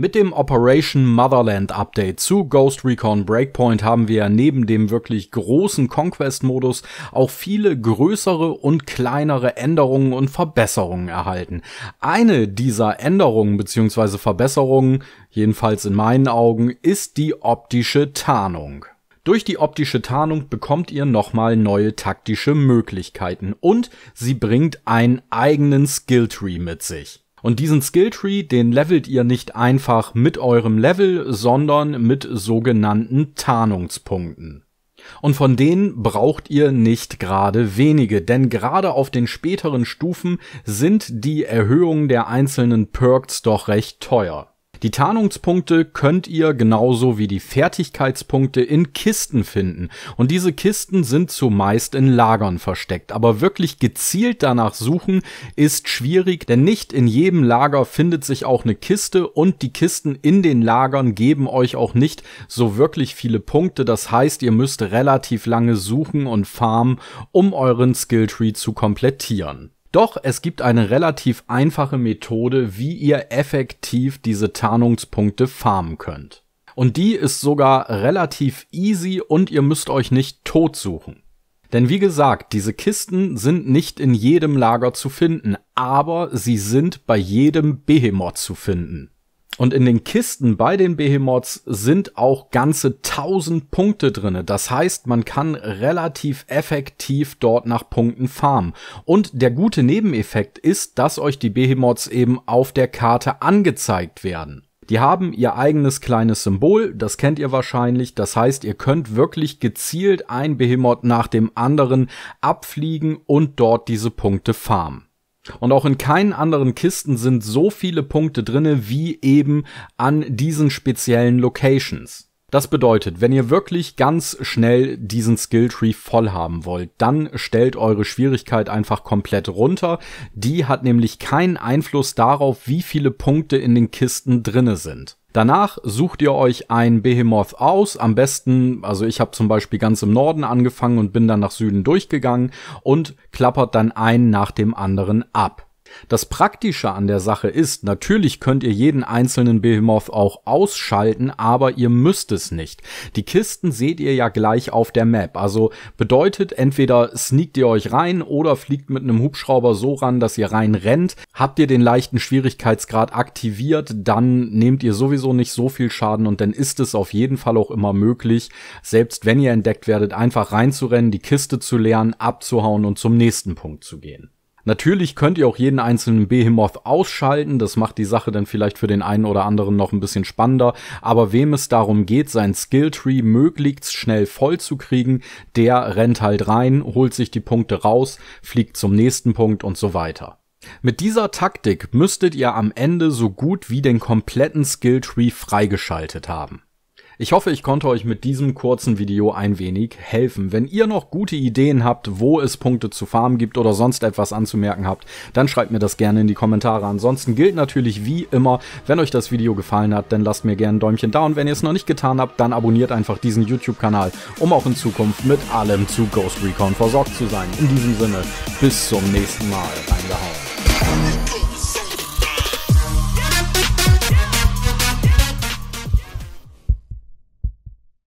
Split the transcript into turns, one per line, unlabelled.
Mit dem Operation Motherland Update zu Ghost Recon Breakpoint haben wir neben dem wirklich großen Conquest-Modus auch viele größere und kleinere Änderungen und Verbesserungen erhalten. Eine dieser Änderungen bzw. Verbesserungen, jedenfalls in meinen Augen, ist die optische Tarnung. Durch die optische Tarnung bekommt ihr nochmal neue taktische Möglichkeiten und sie bringt einen eigenen Skilltree mit sich. Und diesen Skilltree, den levelt ihr nicht einfach mit eurem Level, sondern mit sogenannten Tarnungspunkten. Und von denen braucht ihr nicht gerade wenige, denn gerade auf den späteren Stufen sind die Erhöhungen der einzelnen Perks doch recht teuer. Die Tarnungspunkte könnt ihr genauso wie die Fertigkeitspunkte in Kisten finden. Und diese Kisten sind zumeist in Lagern versteckt. Aber wirklich gezielt danach suchen ist schwierig, denn nicht in jedem Lager findet sich auch eine Kiste und die Kisten in den Lagern geben euch auch nicht so wirklich viele Punkte. Das heißt, ihr müsst relativ lange suchen und farmen, um euren Skilltree zu komplettieren. Doch es gibt eine relativ einfache Methode, wie ihr effektiv diese Tarnungspunkte farmen könnt. Und die ist sogar relativ easy und ihr müsst euch nicht tot suchen. Denn wie gesagt, diese Kisten sind nicht in jedem Lager zu finden, aber sie sind bei jedem Behemoth zu finden. Und in den Kisten bei den Behemoths sind auch ganze 1000 Punkte drinne. Das heißt, man kann relativ effektiv dort nach Punkten farmen. Und der gute Nebeneffekt ist, dass euch die Behemoths eben auf der Karte angezeigt werden. Die haben ihr eigenes kleines Symbol, das kennt ihr wahrscheinlich. Das heißt, ihr könnt wirklich gezielt ein Behemoth nach dem anderen abfliegen und dort diese Punkte farmen. Und auch in keinen anderen Kisten sind so viele Punkte drinne wie eben an diesen speziellen Locations. Das bedeutet, wenn ihr wirklich ganz schnell diesen Skilltree voll haben wollt, dann stellt eure Schwierigkeit einfach komplett runter. Die hat nämlich keinen Einfluss darauf, wie viele Punkte in den Kisten drinne sind. Danach sucht ihr euch ein Behemoth aus, am besten, also ich habe zum Beispiel ganz im Norden angefangen und bin dann nach Süden durchgegangen und klappert dann einen nach dem anderen ab. Das Praktische an der Sache ist, natürlich könnt ihr jeden einzelnen Behemoth auch ausschalten, aber ihr müsst es nicht. Die Kisten seht ihr ja gleich auf der Map, also bedeutet entweder sneakt ihr euch rein oder fliegt mit einem Hubschrauber so ran, dass ihr rein rennt. Habt ihr den leichten Schwierigkeitsgrad aktiviert, dann nehmt ihr sowieso nicht so viel Schaden und dann ist es auf jeden Fall auch immer möglich, selbst wenn ihr entdeckt werdet, einfach reinzurennen, die Kiste zu leeren, abzuhauen und zum nächsten Punkt zu gehen. Natürlich könnt ihr auch jeden einzelnen Behemoth ausschalten, das macht die Sache dann vielleicht für den einen oder anderen noch ein bisschen spannender, aber wem es darum geht, sein Skilltree möglichst schnell voll zu kriegen, der rennt halt rein, holt sich die Punkte raus, fliegt zum nächsten Punkt und so weiter. Mit dieser Taktik müsstet ihr am Ende so gut wie den kompletten Skilltree freigeschaltet haben. Ich hoffe, ich konnte euch mit diesem kurzen Video ein wenig helfen. Wenn ihr noch gute Ideen habt, wo es Punkte zu farmen gibt oder sonst etwas anzumerken habt, dann schreibt mir das gerne in die Kommentare. Ansonsten gilt natürlich wie immer, wenn euch das Video gefallen hat, dann lasst mir gerne ein Däumchen da und wenn ihr es noch nicht getan habt, dann abonniert einfach diesen YouTube-Kanal, um auch in Zukunft mit allem zu Ghost Recon versorgt zu sein. In diesem Sinne, bis zum nächsten Mal. Reingehauen.